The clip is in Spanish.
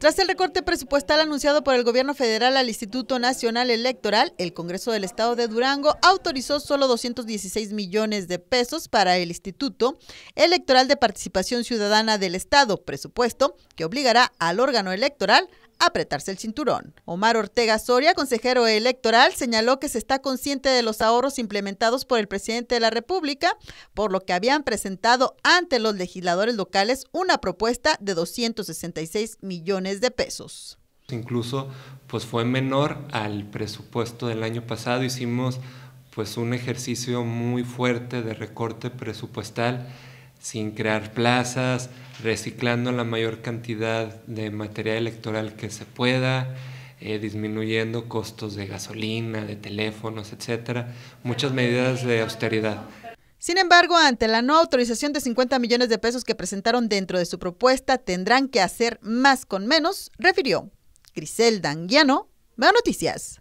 Tras el recorte presupuestal anunciado por el gobierno federal al Instituto Nacional Electoral, el Congreso del Estado de Durango autorizó solo 216 millones de pesos para el Instituto Electoral de Participación Ciudadana del Estado, presupuesto que obligará al órgano electoral apretarse el cinturón. Omar Ortega Soria, consejero electoral, señaló que se está consciente de los ahorros implementados por el presidente de la República, por lo que habían presentado ante los legisladores locales una propuesta de 266 millones de pesos. Incluso pues fue menor al presupuesto del año pasado, hicimos pues un ejercicio muy fuerte de recorte presupuestal sin crear plazas, reciclando la mayor cantidad de material electoral que se pueda, eh, disminuyendo costos de gasolina, de teléfonos, etcétera, muchas medidas de austeridad. Sin embargo, ante la no autorización de 50 millones de pesos que presentaron dentro de su propuesta, tendrán que hacer más con menos, refirió. Grisel Danguiano, Veo Noticias.